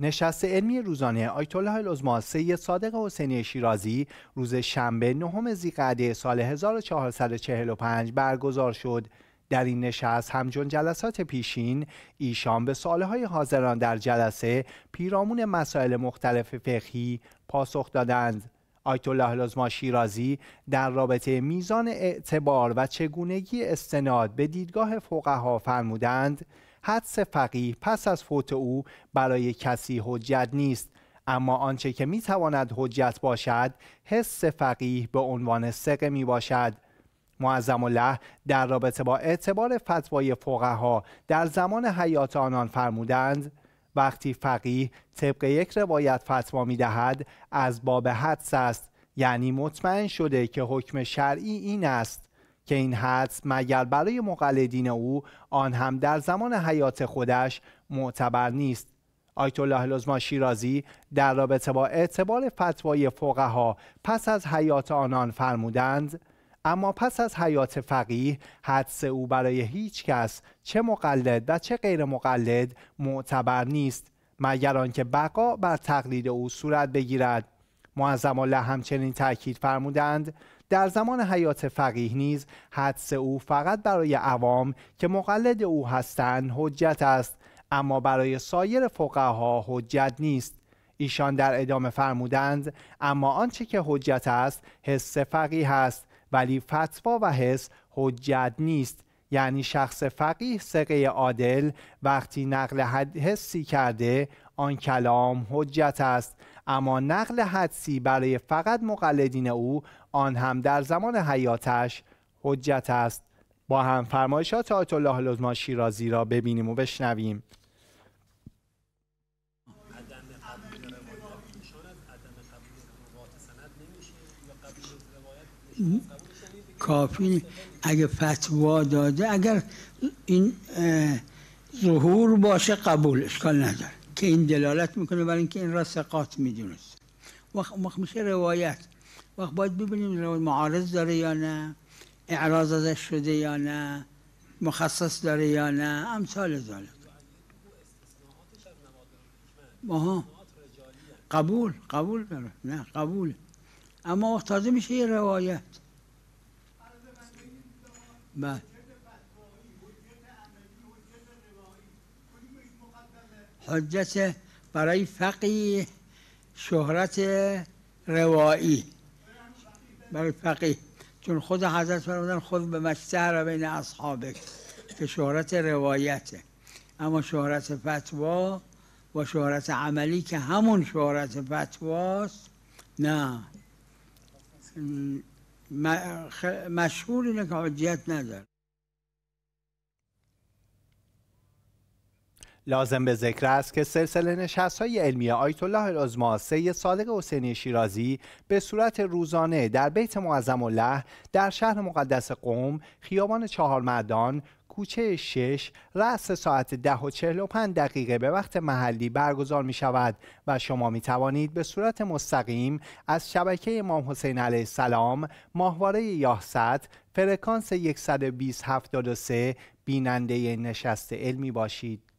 نشست علمی روزانه آیت الله العظما سید صادق حسینی شیرازی روز شنبه نهم ذیقعده سال 1445 برگزار شد در این نشست همچون جلسات پیشین ایشان به ساله های حاضران در جلسه پیرامون مسائل مختلف فقهی پاسخ دادند آیت الله لزما شیرازی در رابطه میزان اعتبار و چگونگی استناد به دیدگاه فقها فرمودند حدس فقیه پس از فوت او برای کسی حجت نیست اما آنچه که می تواند حجت باشد حس فقیه به عنوان سقه می باشد معظم الله در رابطه با اعتبار فتوای فقها در زمان حیات آنان فرمودند وقتی فقیه طبق یک روایت فتوا می دهد از باب حدس است یعنی مطمئن شده که حکم شرعی این است که این حدس مگر برای مقلدین او آن هم در زمان حیات خودش معتبر نیست آیت الله لزما شیرازی در رابطه با اعتبار فتوای فقها پس از حیات آنان فرمودند اما پس از حیات فقیه حدس او برای هیچ کس چه مقلد و چه غیر مقلد معتبر نیست مگر آنکه بقا بر تقلید او صورت بگیرد معظم الله همچنین تاکید فرمودند در زمان حیات فقیه نیز حدس او فقط برای عوام که مقلد او هستند حجت است اما برای سایر فقها حجت نیست ایشان در ادامه فرمودند اما آنچه که حجت است حس فقیه است ولی فتوا و حس حجت نیست یعنی شخص فقیه سقه عادل وقتی نقل حسی کرده آن کلام حجت است اما نقل حدسی برای فقط مقلدین او آن هم در زمان حیاتش حجت است با هم فرمایشات آیت الله لزما شیرازی را ببینیم و بشنویم کافی اگه فتوا داده اگر این ظهور باشه قبول اشکال نداره که این دلالت میکنه برای اینکه این را ثقات میدونست وقت میشه روایت وقت باید ببینیم معارض داره یا نه اعراض ازش شده یا نه مخصص داره یا نه امثال ذالک آها قبول قبول داره نه قبول اما تازه میشه یه روایت بله حجت برای فقی شهرت روایی برای فقی چون خود حضرت فرمودن خود به را بین اصحابه که شهرت روایته اما شهرت فتوا و شهرت عملی که همون شهرت فتواست نه مشهور اینه که حجیت نداره لازم به ذکر است که سلسله نشست های علمی آیت الله العظما سید صادق حسینی شیرازی به صورت روزانه در بیت معظم الله در شهر مقدس قوم خیابان چهار مردان کوچه شش، رأس ساعت ده و دقیقه به وقت محلی برگزار می شود و شما می توانید به صورت مستقیم از شبکه امام حسین علیه السلام ماهواره یاهصد فرکانس 12073 بیننده نشست علمی باشید.